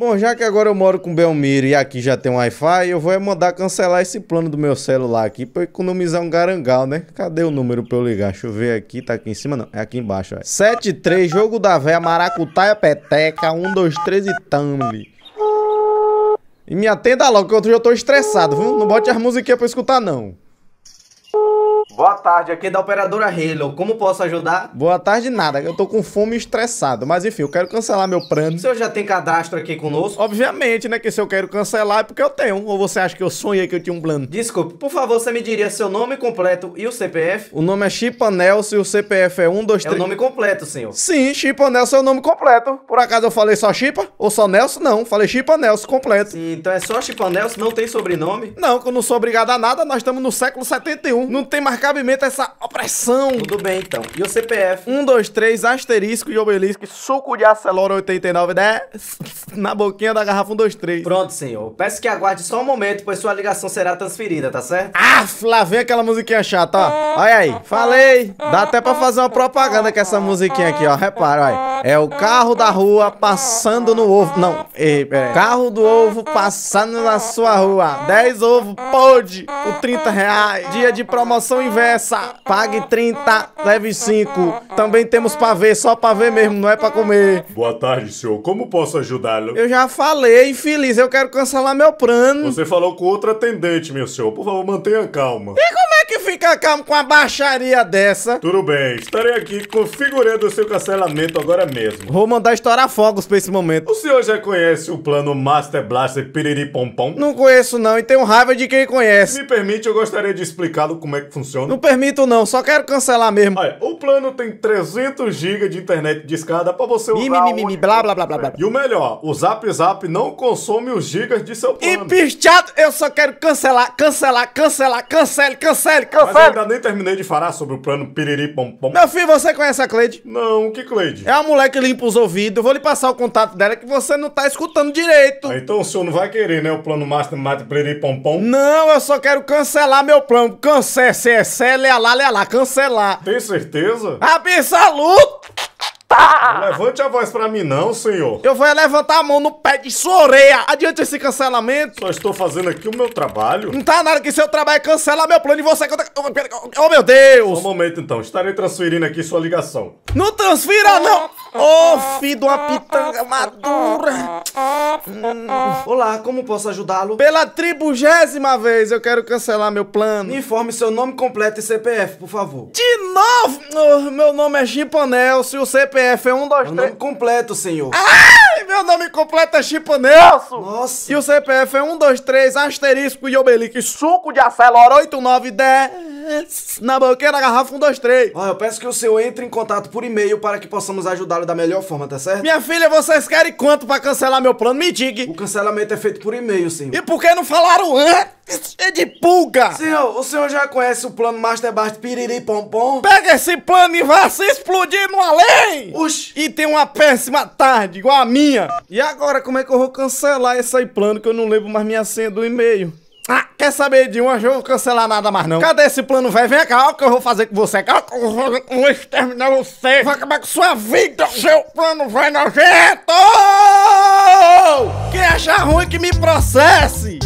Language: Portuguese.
Bom, já que agora eu moro com Belmiro e aqui já tem um Wi-Fi, eu vou mandar cancelar esse plano do meu celular aqui pra economizar um garangal, né? Cadê o número pra eu ligar? Deixa eu ver aqui, tá aqui em cima não, é aqui embaixo, velho. 73, jogo da véia, maracutaia, peteca, 1, 2, 3 e tamli. E me atenda logo, que outro dia eu tô estressado, viu? Não bote as musiquinhas pra eu escutar, não. Boa tarde, aqui é da operadora Halo. Como posso ajudar? Boa tarde, nada. Eu tô com fome e estressado. Mas enfim, eu quero cancelar meu plano. O senhor já tem cadastro aqui conosco? Obviamente, né? Que se eu quero cancelar é porque eu tenho. Ou você acha que eu sonhei que eu tinha um plano? Desculpe, por favor, você me diria seu nome completo e o CPF? O nome é Chipa Nelson e o CPF é 123. É o nome completo, senhor. Sim, Chipa Nelson é o nome completo. Por acaso eu falei só Chipa? Ou só Nelson? Não, falei Chipa Nelson completo. Sim, então é só Chipa Nelson, não tem sobrenome? Não, que eu não sou obrigado a nada. Nós estamos no século 71. Não tem marcado cabimento a essa opressão. Tudo bem, então. E o CPF? 1, 2, 3, asterisco de obelisco, suco de acelora 89, né? Na boquinha da garrafa 1, 2, 3. Pronto, senhor. Peço que aguarde só um momento, pois sua ligação será transferida, tá certo? Ah, lá vem aquela musiquinha chata, ó. Olha aí. Falei. Dá até pra fazer uma propaganda com essa musiquinha aqui, ó. Repara, olha. É o carro da rua passando no ovo. Não, ei, Carro do ovo passando na sua rua. 10 ovos, pode, por 30 reais. Dia de promoção inversa. Pague 30, leve 5. Também temos pavê, só pavê mesmo, não é pra comer. Boa tarde, senhor. Como posso ajudá-lo? Eu já falei, infeliz. Eu quero cancelar meu plano. Você falou com outro atendente, meu senhor. Por favor, mantenha calma. E fica calmo com a baixaria dessa. Tudo bem, estarei aqui configurando o seu cancelamento agora mesmo. Vou mandar estourar fogos pra esse momento. O senhor já conhece o plano Master Blaster Piriri Pompom? Não conheço não e tenho raiva de quem conhece. Se me permite, eu gostaria de explicá-lo como é que funciona. Não permito não, só quero cancelar mesmo. Olha, o plano tem 300 GB de internet de escada pra você usar... Mi, blá, blá, blá, blá, blá. E o melhor, o Zap Zap não consome os gigas de seu plano. E pichado, eu só quero cancelar, cancelar, cancelar, cancele, cancele, cancele eu Mas eu ainda nem terminei de falar sobre o plano piriri pom pom. Meu filho, você conhece a Cleide? Não, que Cleide? É a mulher que limpa os ouvidos. Eu vou lhe passar o contato dela que você não tá escutando direito. Ah, então o senhor não vai querer, né? O plano Mate piriri pom pom? Não, eu só quero cancelar meu plano. Cancel, CSL, lealá, lá, cancelar. Tem certeza? Absoluto! Ah, ah. Levante a voz pra mim não, senhor. Eu vou é levantar a mão no pé de sua orelha. Adiante esse cancelamento. Só estou fazendo aqui o meu trabalho. Não tá nada que seu trabalho é cancela meu plano e você... Oh, meu Deus. Só um momento, então. Estarei transferindo aqui sua ligação. Não transfira, não oh, filho de uma pitanga madura! Hum. Olá, como posso ajudá-lo? Pela tribugésima vez eu quero cancelar meu plano. Me informe seu nome completo e CPF, por favor. De novo? Oh, meu nome é e o CPF é 123... Meu nome completo, senhor. Ai, meu nome completo é Chiponelso. Nossa! E o CPF é 123 asterisco e obelisco suco de acelor 8910... Na boquinha da garrafa, um, dois, três. Ó, eu peço que o senhor entre em contato por e-mail para que possamos ajudá-lo da melhor forma, tá certo? Minha filha, vocês querem quanto para cancelar meu plano? Me diga. O cancelamento é feito por e-mail, senhor. E por que não falaram antes? É de pulga! Senhor, o senhor já conhece o plano Masterbase Piriri Pompom? Pega esse plano e vá se explodir no além! Oxi! E tem uma péssima tarde, igual a minha. E agora, como é que eu vou cancelar esse plano que eu não lembro mais minha senha do e-mail? quer saber de uma, eu vou cancelar nada mais não. Cadê esse plano, velho? Vem cá, o que eu vou fazer com você? Cá, eu vou exterminar você. Vai acabar com sua vida, seu plano, vai nojento! Quem achar ruim que me processe!